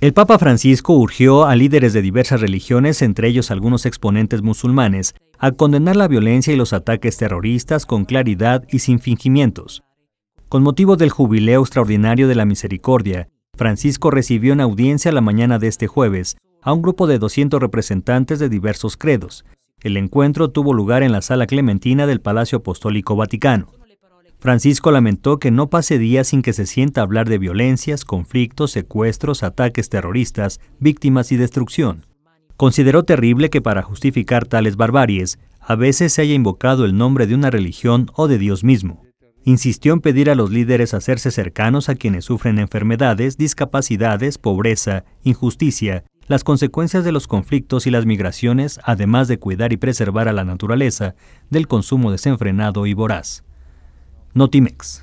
El Papa Francisco urgió a líderes de diversas religiones, entre ellos algunos exponentes musulmanes, a condenar la violencia y los ataques terroristas con claridad y sin fingimientos. Con motivo del Jubileo Extraordinario de la Misericordia, Francisco recibió en audiencia la mañana de este jueves a un grupo de 200 representantes de diversos credos. El encuentro tuvo lugar en la Sala Clementina del Palacio Apostólico Vaticano. Francisco lamentó que no pase día sin que se sienta hablar de violencias, conflictos, secuestros, ataques terroristas, víctimas y destrucción. Consideró terrible que para justificar tales barbaries a veces se haya invocado el nombre de una religión o de Dios mismo. Insistió en pedir a los líderes hacerse cercanos a quienes sufren enfermedades, discapacidades, pobreza, injusticia, las consecuencias de los conflictos y las migraciones, además de cuidar y preservar a la naturaleza del consumo desenfrenado y voraz. Notimex.